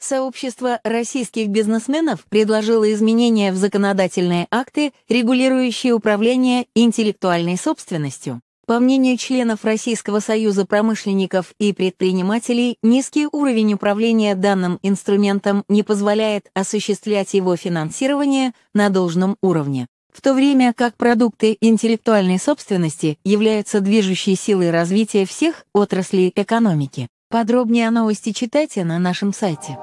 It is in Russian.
Сообщество российских бизнесменов предложило изменения в законодательные акты, регулирующие управление интеллектуальной собственностью. По мнению членов Российского союза промышленников и предпринимателей, низкий уровень управления данным инструментом не позволяет осуществлять его финансирование на должном уровне. В то время как продукты интеллектуальной собственности являются движущей силой развития всех отраслей экономики. Подробнее о новости читайте на нашем сайте.